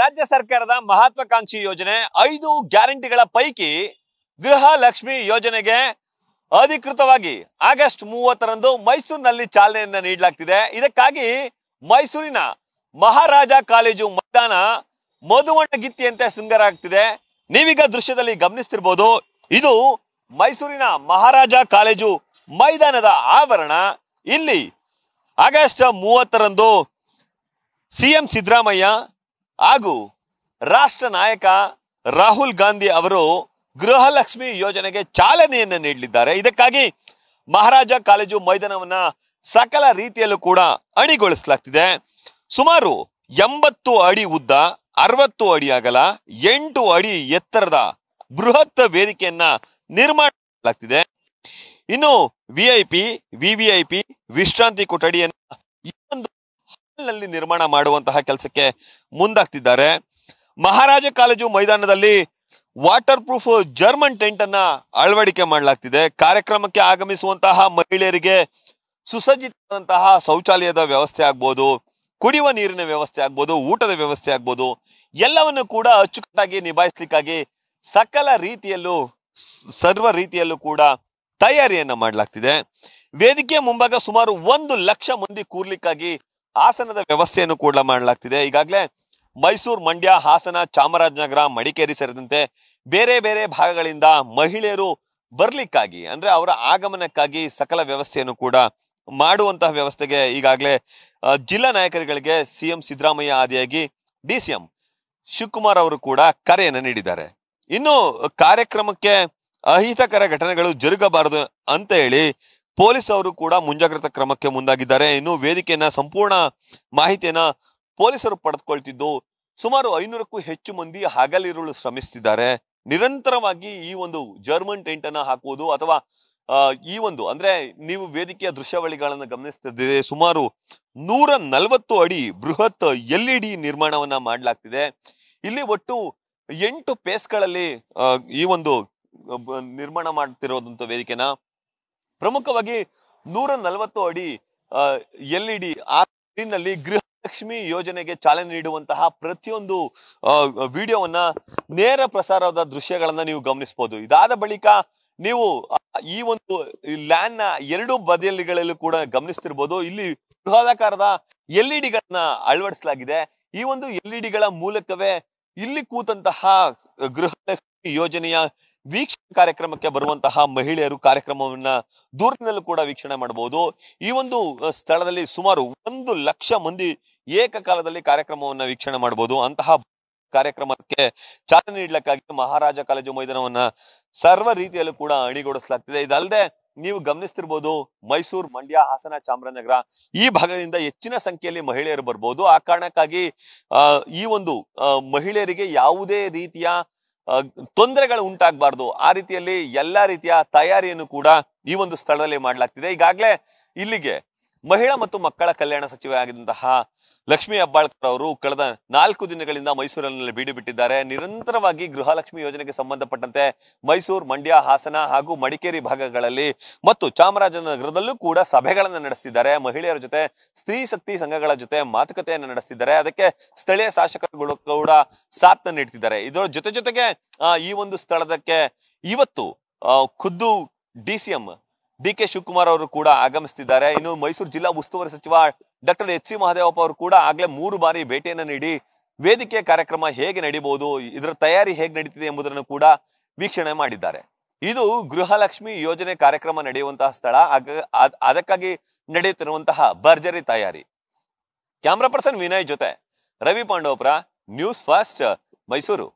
ರಾಜ್ಯ ಸರ್ಕಾರದ ಮಹತ್ವಾಕಾಂಕ್ಷಿ ಯೋಜನೆ ಐದು ಗ್ಯಾರಂಟಿಗಳ ಪೈಕಿ ಗೃಹ ಲಕ್ಷ್ಮಿ ಯೋಜನೆಗೆ ಅಧಿಕೃತವಾಗಿ ಆಗಸ್ಟ್ ಮೂವತ್ತರಂದು ಮೈಸೂರಿನಲ್ಲಿ ಚಾಲನೆಯನ್ನ ನೀಡಲಾಗ್ತಿದೆ ಇದಕ್ಕಾಗಿ ಮೈಸೂರಿನ ಮಹಾರಾಜ ಕಾಲೇಜು ಮೈದಾನ ಮಧುವಣ್ಣ ಗಿತ್ತಿಯಂತೆ ಸುಂಗರ ಆಗ್ತಿದೆ ನೀವೀಗ ದೃಶ್ಯದಲ್ಲಿ ಗಮನಿಸ್ತಿರ್ಬೋದು ಇದು ಮೈಸೂರಿನ ಮಹಾರಾಜ ಕಾಲೇಜು ಮೈದಾನದ ಆವರಣ ಇಲ್ಲಿ ಆಗಸ್ಟ್ ಮೂವತ್ತರಂದು ಸಿಎಂ ಸಿದ್ದರಾಮಯ್ಯ ಹಾಗೂ ರಾಷ್ಟ್ರ ನಾಯಕ ರಾಹುಲ್ ಗಾಂಧಿ ಅವರು ಗೃಹಲಕ್ಷ್ಮಿ ಯೋಜನೆಗೆ ಚಾಲನೆಯನ್ನು ನೀಡಲಿದ್ದಾರೆ ಇದಕ್ಕಾಗಿ ಮಹಾರಾಜ ಕಾಲೇಜು ಮೈದಾನವನ್ನ ಸಕಲ ರೀತಿಯಲ್ಲೂ ಕೂಡ ಅಣಿಗೊಳಿಸಲಾಗ್ತಿದೆ ಸುಮಾರು ಎಂಬತ್ತು ಅಡಿ ಉದ್ದ ಅರವತ್ತು ಅಡಿ ಅಗಲ ಎಂಟು ಅಡಿ ಎತ್ತರದ ಬೃಹತ್ ವೇದಿಕೆಯನ್ನ ನಿರ್ಮಾಣಲಾಗ್ತಿದೆ ಇನ್ನು ವಿಐಪಿ ವಿವಿಐಪಿ ವಿಶ್ರಾಂತಿ ಕೊಠಡಿಯನ್ನ ಇನ್ನೊಂದು ನಲ್ಲಿ ನಿರ್ಮಾಣ ಮಾಡುವಂತಹ ಕೆಲಸಕ್ಕೆ ಮುಂದಾಗ್ತಿದ್ದಾರೆ ಮಹಾರಾಜ ಕಾಲೇಜು ಮೈದಾನದಲ್ಲಿ ವಾಟರ್ ಪ್ರೂಫ್ ಜರ್ಮನ್ ಟೆಂಟ್ ಅನ್ನ ಅಳವಡಿಕೆ ಮಾಡಲಾಗ್ತಿದೆ ಕಾರ್ಯಕ್ರಮಕ್ಕೆ ಆಗಮಿಸುವಂತಹ ಮಹಿಳೆಯರಿಗೆ ಸುಸಜ್ಜಿತವಾದಂತಹ ಶೌಚಾಲಯದ ವ್ಯವಸ್ಥೆ ಆಗ್ಬೋದು ಕುಡಿಯುವ ನೀರಿನ ವ್ಯವಸ್ಥೆ ಆಗ್ಬೋದು ಊಟದ ವ್ಯವಸ್ಥೆ ಆಗ್ಬೋದು ಎಲ್ಲವನ್ನು ಕೂಡ ಅಚ್ಚುಕಟ್ಟಾಗಿ ನಿಭಾಯಿಸ್ಲಿಕ್ಕಾಗಿ ಸಕಲ ರೀತಿಯಲ್ಲೂ ಸರ್ವ ರೀತಿಯಲ್ಲೂ ಕೂಡ ತಯಾರಿಯನ್ನ ಮಾಡಲಾಗ್ತಿದೆ ವೇದಿಕೆ ಮುಂಭಾಗ ಸುಮಾರು ಒಂದು ಲಕ್ಷ ಮಂದಿ ಕೂರ್ಲಿಕ್ಕಾಗಿ ಆಸನದ ವ್ಯವಸ್ಥೆಯನ್ನು ಕೂಡ ಮಾಡಲಾಗ್ತಿದೆ ಈಗಾಗಲೇ ಮೈಸೂರು ಮಂಡ್ಯ ಹಾಸನ ಚಾಮರಾಜನಗರ ಮಡಿಕೇರಿ ಸೇರಿದಂತೆ ಬೇರೆ ಬೇರೆ ಭಾಗಗಳಿಂದ ಮಹಿಳೆಯರು ಬರ್ಲಿಕ್ಕಾಗಿ ಅಂದ್ರೆ ಅವರ ಆಗಮನಕ್ಕಾಗಿ ಸಕಲ ವ್ಯವಸ್ಥೆಯನ್ನು ಕೂಡ ಮಾಡುವಂತಹ ವ್ಯವಸ್ಥೆಗೆ ಈಗಾಗಲೇ ಜಿಲ್ಲಾ ನಾಯಕರುಗಳಿಗೆ ಸಿಎಂ ಸಿದ್ದರಾಮಯ್ಯ ಆದಿಯಾಗಿ ಡಿ ಸಿ ಎಂ ಶಿವಕುಮಾರ್ ಅವರು ಕೂಡ ಕರೆಯನ್ನು ನೀಡಿದ್ದಾರೆ ಇನ್ನು ಕಾರ್ಯಕ್ರಮಕ್ಕೆ ಅಹಿತಕರ ಘಟನೆಗಳು ಜರುಗಬಾರದು ಅಂತ ಹೇಳಿ ಪೊಲೀಸ್ ಅವರು ಕೂಡ ಮುಂಜಾಗ್ರತಾ ಕ್ರಮಕ್ಕೆ ಮುಂದಾಗಿದ್ದಾರೆ ಇನ್ನು ವೇದಿಕೆಯನ್ನ ಸಂಪೂರ್ಣ ಮಾಹಿತಿಯನ್ನ ಪೊಲೀಸರು ಪಡೆದುಕೊಳ್ತಿದ್ದು ಸುಮಾರು ಐನೂರಕ್ಕೂ ಹೆಚ್ಚು ಮಂದಿ ಹಗಲಿರುಳು ಶ್ರಮಿಸುತ್ತಿದ್ದಾರೆ ನಿರಂತರವಾಗಿ ಈ ಒಂದು ಜರ್ಮನ್ ಟೆಂಟ್ ಅನ್ನ ಹಾಕುವುದು ಅಥವಾ ಈ ಒಂದು ಅಂದ್ರೆ ನೀವು ವೇದಿಕೆಯ ದೃಶ್ಯಾವಳಿಗಳನ್ನ ಗಮನಿಸ್ತಿದ್ದೀರಿ ಸುಮಾರು ನೂರ ನಲವತ್ತು ಅಡಿ ಬೃಹತ್ ಎಲ್ ಇ ಡಿ ನಿರ್ಮಾಣವನ್ನ ಮಾಡಲಾಗ್ತಿದೆ ಇಲ್ಲಿ ಒಟ್ಟು ಎಂಟು ಪೇಸ್ಗಳಲ್ಲಿ ಈ ಒಂದು ನಿರ್ಮಾಣ ಮಾಡ್ತಿರೋದಂತ ವೇದಿಕೆನ ಪ್ರಮುಖವಾಗಿ ನೂರ ನಲವತ್ತು ಅಡಿ ಎಲ್ ಇ ಡಿ ಆ ಗೃಹಲಕ್ಷ್ಮಿ ಯೋಜನೆಗೆ ಚಾಲನೆ ನೀಡುವಂತಹ ಪ್ರತಿಯೊಂದು ವಿಡಿಯೋವನ್ನ ನೇರ ಪ್ರಸಾರದ ದೃಶ್ಯಗಳನ್ನ ನೀವು ಗಮನಿಸಬಹುದು ಇದಾದ ಬಳಿಕ ನೀವು ಈ ಒಂದು ಲ್ಯಾನ್ ನ ಎರಡು ಬದಿಯಲ್ಲಿಗಳಲ್ಲೂ ಕೂಡ ಗಮನಿಸ್ತಿರ್ಬೋದು ಇಲ್ಲಿ ಬೃಹದಾಕಾರದ ಎಲ್ ಇ ಡಿಗಳನ್ನ ಅಳವಡಿಸಲಾಗಿದೆ ಈ ಒಂದು ಎಲ್ ಡಿಗಳ ಮೂಲಕವೇ ಇಲ್ಲಿ ಕೂತಂತಹ ಗೃಹಲಕ್ಷ್ಮಿ ಯೋಜನೆಯ ವೀಕ್ಷಣೆ ಕಾರ್ಯಕ್ರಮಕ್ಕೆ ಬರುವಂತಹ ಮಹಿಳೆಯರು ಕಾರ್ಯಕ್ರಮವನ್ನ ದೂರದಿಂದಲೂ ಕೂಡ ವೀಕ್ಷಣೆ ಮಾಡಬಹುದು ಈ ಒಂದು ಸ್ಥಳದಲ್ಲಿ ಸುಮಾರು ಒಂದು ಲಕ್ಷ ಮಂದಿ ಏಕಕಾಲದಲ್ಲಿ ಕಾರ್ಯಕ್ರಮವನ್ನ ವೀಕ್ಷಣೆ ಮಾಡಬಹುದು ಅಂತಹ ಕಾರ್ಯಕ್ರಮಕ್ಕೆ ಚಾಲನೆ ನೀಡಲಿಕ್ಕಾಗಿ ಮಹಾರಾಜ ಕಾಲೇಜು ಮೈದಾನವನ್ನ ಸರ್ವ ರೀತಿಯಲ್ಲೂ ಕೂಡ ಅಣಿಗೊಳಿಸಲಾಗ್ತಿದೆ ಇದಲ್ಲದೆ ನೀವು ಗಮನಿಸ್ತಿರ್ಬೋದು ಮೈಸೂರು ಮಂಡ್ಯ ಹಾಸನ ಚಾಮರಾಜನಗರ ಈ ಭಾಗದಿಂದ ಹೆಚ್ಚಿನ ಸಂಖ್ಯೆಯಲ್ಲಿ ಮಹಿಳೆಯರು ಬರ್ಬೋದು ಆ ಕಾರಣಕ್ಕಾಗಿ ಈ ಒಂದು ಮಹಿಳೆಯರಿಗೆ ಯಾವುದೇ ರೀತಿಯ ತೊಂದರೆಗಳು ಉಂಟಾಗಬಾರ್ದು ಆ ರೀತಿಯಲ್ಲಿ ಎಲ್ಲಾ ರೀತಿಯ ತಯಾರಿಯನ್ನು ಕೂಡ ಈ ಒಂದು ಸ್ಥಳದಲ್ಲಿ ಮಾಡಲಾಗ್ತಿದೆ ಈಗಾಗಲೇ ಇಲ್ಲಿಗೆ ಮಹಿಳಾ ಮತ್ತು ಮಕ್ಕಳ ಕಲ್ಯಾಣ ಸಚಿವೆ ಆಗಿದ್ದಂತಹ ಲಕ್ಷ್ಮಿ ಅಬ್ಬಾಳ್ಕರ್ ಅವರು ಕಳೆದ ನಾಲ್ಕು ದಿನಗಳಿಂದ ಮೈಸೂರಿನಲ್ಲಿ ಬೀಡು ಬಿಟ್ಟಿದ್ದಾರೆ ನಿರಂತರವಾಗಿ ಗೃಹಲಕ್ಷ್ಮಿ ಯೋಜನೆಗೆ ಸಂಬಂಧಪಟ್ಟಂತೆ ಮೈಸೂರು ಮಂಡ್ಯ ಹಾಸನ ಹಾಗೂ ಮಡಿಕೇರಿ ಭಾಗಗಳಲ್ಲಿ ಮತ್ತು ಚಾಮರಾಜನಗರದಲ್ಲೂ ಕೂಡ ಸಭೆಗಳನ್ನು ನಡೆಸಿದ್ದಾರೆ ಮಹಿಳೆಯರ ಜೊತೆ ಸ್ತ್ರೀ ಶಕ್ತಿ ಸಂಘಗಳ ಜೊತೆ ಮಾತುಕತೆಯನ್ನು ನಡೆಸಿದ್ದಾರೆ ಅದಕ್ಕೆ ಸ್ಥಳೀಯ ಶಾಸಕರುಗಳು ಕೂಡ ಸಾಥ್ ನೀಡುತ್ತಿದ್ದಾರೆ ಇದರ ಜೊತೆ ಜೊತೆಗೆ ಈ ಒಂದು ಸ್ಥಳದಕ್ಕೆ ಇವತ್ತು ಖುದ್ದು D C M D K Shivakumar ಅವರು ಕೂಡ ಆಗಮಿಸುತ್ತಿದ್ದಾರೆ ಇನ್ನು ಮೈಸೂರು ಜಿಲ್ಲಾ ಉಸ್ತುವಾರಿ ಸಚಿವ ಡಾಕ್ಟರ್ ಎಚ್ ಸಿ ಮಹದೇವಪ್ಪ ಅವರು ಕೂಡ ಆಗ್ಲೇ ಮೂರು ಬಾರಿ ಭೇಟಿಯನ್ನು ನೀಡಿ ವೇದಿಕೆ ಕಾರ್ಯಕ್ರಮ ಹೇಗೆ ನಡೀಬಹುದು ಇದರ ತಯಾರಿ ಹೇಗೆ ನಡೀತಿದೆ ಎಂಬುದನ್ನು ಕೂಡ ವೀಕ್ಷಣೆ ಮಾಡಿದ್ದಾರೆ ಇದು ಗೃಹಲಕ್ಷ್ಮಿ ಯೋಜನೆ ಕಾರ್ಯಕ್ರಮ ನಡೆಯುವಂತಹ ಸ್ಥಳ ಅದಕ್ಕಾಗಿ ನಡೆಯುತ್ತಿರುವಂತಹ ಭರ್ಜರಿ ತಯಾರಿ ಕ್ಯಾಮ್ರಾ ಪರ್ಸನ್ ವಿನಯ್ ಜೊತೆ ರವಿ ಪಾಂಡೋಪ್ರಾ ನ್ಯೂಸ್ ಫಸ್ಟ್ ಮೈಸೂರು